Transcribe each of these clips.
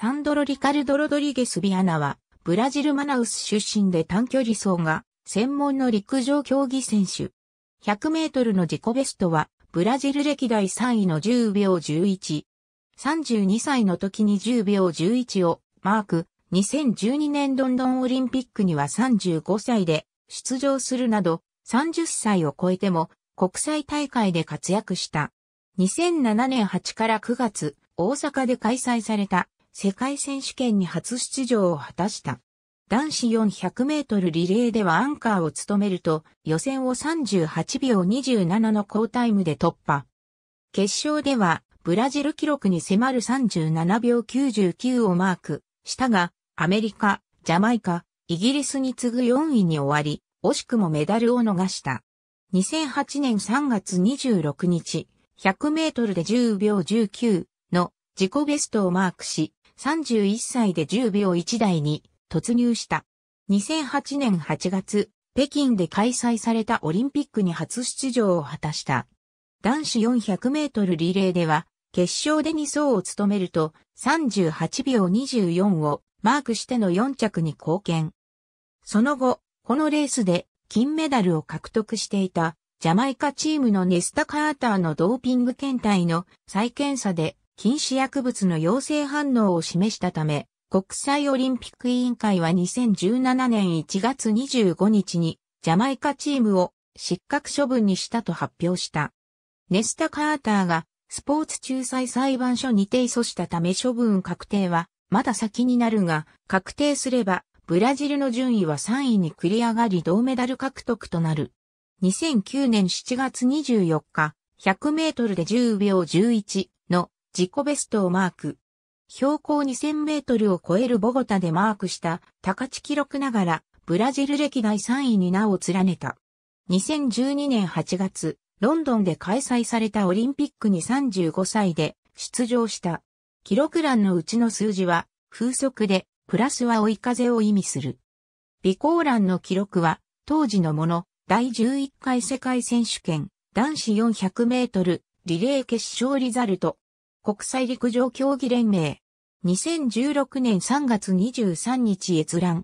サンドロ・リカルド・ロドリゲス・ビアナは、ブラジル・マナウス出身で短距離走が、専門の陸上競技選手。100メートルの自己ベストは、ブラジル歴代3位の10秒11。32歳の時に10秒11をマーク、2012年ロンドンオリンピックには35歳で出場するなど、30歳を超えても国際大会で活躍した。2007年8から9月、大阪で開催された世界選手権に初出場を果たした。男子400メートルリレーではアンカーを務めると、予選を38秒27の好タイムで突破。決勝では、ブラジル記録に迫る37秒99をマークしたが、アメリカ、ジャマイカ、イギリスに次ぐ4位に終わり、惜しくもメダルを逃した。2008年3月26日、100メートルで10秒19の自己ベストをマークし、31歳で10秒1台に突入した。2008年8月、北京で開催されたオリンピックに初出場を果たした。男子400メートルリレーでは、決勝で2走を務めると、38秒24をマークしての4着に貢献。その後、このレースで金メダルを獲得していたジャマイカチームのネスタ・カーターのドーピング検体の再検査で禁止薬物の陽性反応を示したため、国際オリンピック委員会は2017年1月25日にジャマイカチームを失格処分にしたと発表した。ネスタ・カーターがスポーツ仲裁裁判所に提訴したため処分確定はまだ先になるが、確定すればブラジルの順位は3位に繰り上がり銅メダル獲得となる。2009年7月24日、100メートルで10秒11、自己ベストをマーク。標高2000メートルを超えるボゴタでマークした高地記録ながら、ブラジル歴代3位に名を連ねた。2012年8月、ロンドンで開催されたオリンピックに35歳で出場した。記録欄のうちの数字は、風速で、プラスは追い風を意味する。備考欄の記録は、当時のもの、第11回世界選手権、男子400メートル、リレー決勝リザルト、国際陸上競技連盟。2016年3月23日閲覧。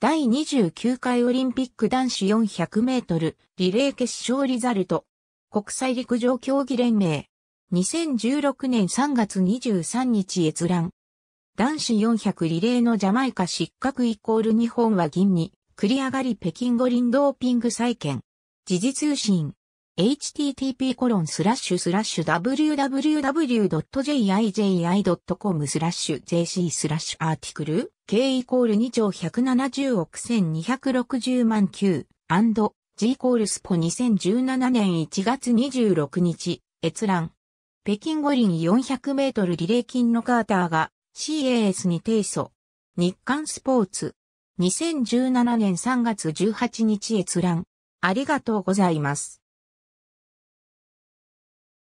第29回オリンピック男子400メートルリレー決勝リザルト。国際陸上競技連盟。2016年3月23日閲覧。男子400リレーのジャマイカ失格イコール日本は銀に繰り上がり北京五輪ドーピング再建。時事通信。http コロンスラッシュスラッシュ www.jiji.com スラッシュ jc スラッシュアーティクル k イコール2兆170億1260万9 g イコールスポ2017年1月26日閲覧北京五輪400メートルリレー金のカーターが CAS に提訴日刊スポーツ2017年3月18日閲覧ありがとうございます。